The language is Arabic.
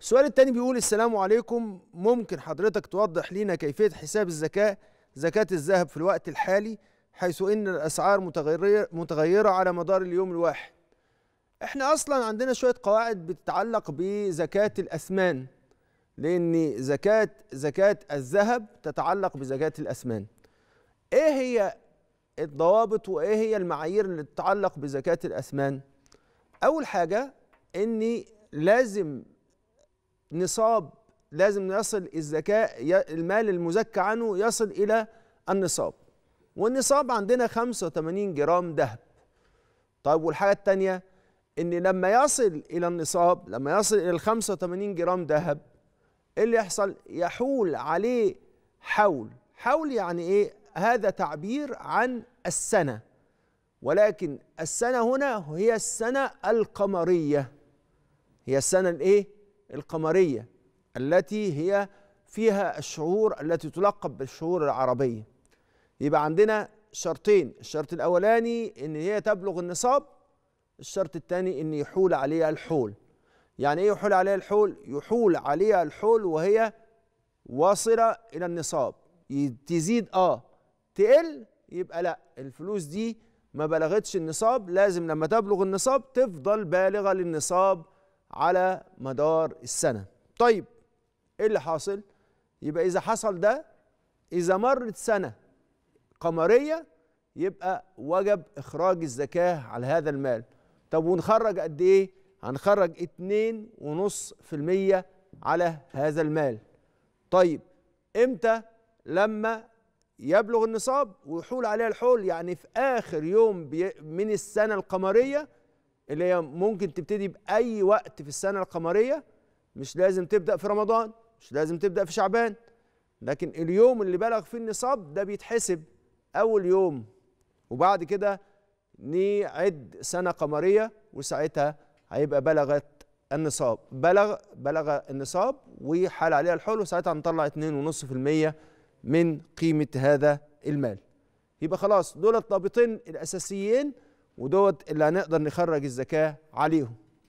السؤال الثاني بيقول السلام عليكم ممكن حضرتك توضح لنا كيفية حساب الزكاة زكاة الذهب في الوقت الحالي حيث ان الاسعار متغيرة متغيرة على مدار اليوم الواحد احنا اصلا عندنا شوية قواعد بتتعلق بزكاة الاسمان لان زكاة زكاة الذهب تتعلق بزكاة الاسمان ايه هي الضوابط وايه هي المعايير اللي تتعلق بزكاة الاسمان اول حاجة اني لازم نصاب لازم يصل الزكاة المال المزكى عنه يصل إلى النصاب والنصاب عندنا 85 جرام ذهب طيب والحاجة الثانية إن لما يصل إلى النصاب لما يصل إلى ال 85 جرام ذهب إيه اللي يحصل؟ يحول عليه حول حول يعني إيه؟ هذا تعبير عن السنة ولكن السنة هنا هي السنة القمرية هي السنة الإيه؟ القمرية التي هي فيها الشهور التي تلقب بالشهور العربية يبقى عندنا شرطين الشرط الأولاني إن هي تبلغ النصاب الشرط الثاني إن يحول عليها الحول يعني إيه يحول عليها الحول؟ يحول عليها الحول وهي واصلة إلى النصاب تزيد آه تقل يبقى لا الفلوس دي ما بلغتش النصاب لازم لما تبلغ النصاب تفضل بالغة للنصاب على مدار السنة طيب ايه اللي حاصل يبقى اذا حصل ده اذا مرت سنة قمرية يبقى وجب اخراج الزكاة على هذا المال طب ونخرج قد ايه هنخرج اتنين ونص في المية على هذا المال طيب امتى لما يبلغ النصاب ويحول عليها الحول يعني في اخر يوم من السنة القمرية اللي هي ممكن تبتدي باي وقت في السنه القمريه مش لازم تبدا في رمضان مش لازم تبدا في شعبان لكن اليوم اللي بلغ فيه النصاب ده بيتحسب اول يوم وبعد كده نعد سنه قمريه وساعتها هيبقى بلغت النصاب بلغ بلغ النصاب وحال عليها الحول وساعتها هنطلع 2.5% من قيمه هذا المال يبقى خلاص دول الضابطين الاساسيين ودوت اللي هنقدر نخرج الزكاه عليهم